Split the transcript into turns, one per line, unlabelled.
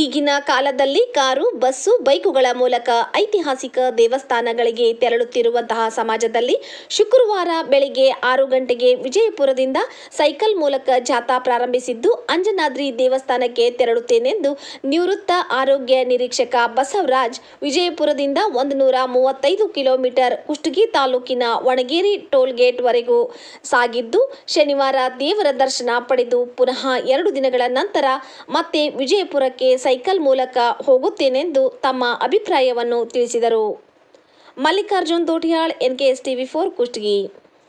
ಈಗಿನ ಕಾಲದಲ್ಲಿ car bus ಬೈಕುಗಳ ಮೂಲಕ ಐತಿಹಾಸಿಕ ದೇವಸ್ಥಾನಗಳಿಗೆ ತೆರಳುತ್ತಿರುವಂತಹ ಸಮಾಜದಲ್ಲಿ ಶುಕ್ರವಾರ ಬೆಳಿಗ್ಗೆ ಆರು ಗಂಟೆಗೆ ವಿಜಯಪುರದಿಂದ ಸೈಕಲ್ ಮೂಲಕ ಜಾಥಾ ಪ್ರಾರಂಭಿಸಿದ್ದು ಅಂಜನಾದ್ರಿ ದೇವಸ್ಥಾನಕ್ಕೆ ತೆರಳುತ್ತೇನೆಂದು ನಿವೃತ್ತ ಆರೋಗ್ಯ ನಿರೀಕ್ಷಕ ಬಸವರಾಜ್ ವಿಜಯಪುರದಿಂದ ಒಂದು ನೂರ ಮೂವತ್ತೈದು ಕಿಲೋಮೀಟರ್ ಕುಷ್ಟಗಿ ತಾಲೂಕಿನ ಒಣಗೇರಿ ಟೋಲ್ ಗೇಟ್ವರೆಗೂ ಸಾಗಿದ್ದು ಶನಿವಾರ ದೇವರ ದರ್ಶನ ಪಡೆದು ಪುನಃ ಎರಡು ದಿನಗಳ ನಂತರ ಮತ್ತೆ ವಿಜಯಪುರಕ್ಕೆ ಸೈಕಲ್ ಮೂಲಕ ಹೋಗುತ್ತೇನೆಂದು ತಮ್ಮ ಅಭಿಪ್ರಾಯವನ್ನು ತಿಳಿಸಿದರು Mallikarjun Dotiyal N TV for Kushtagi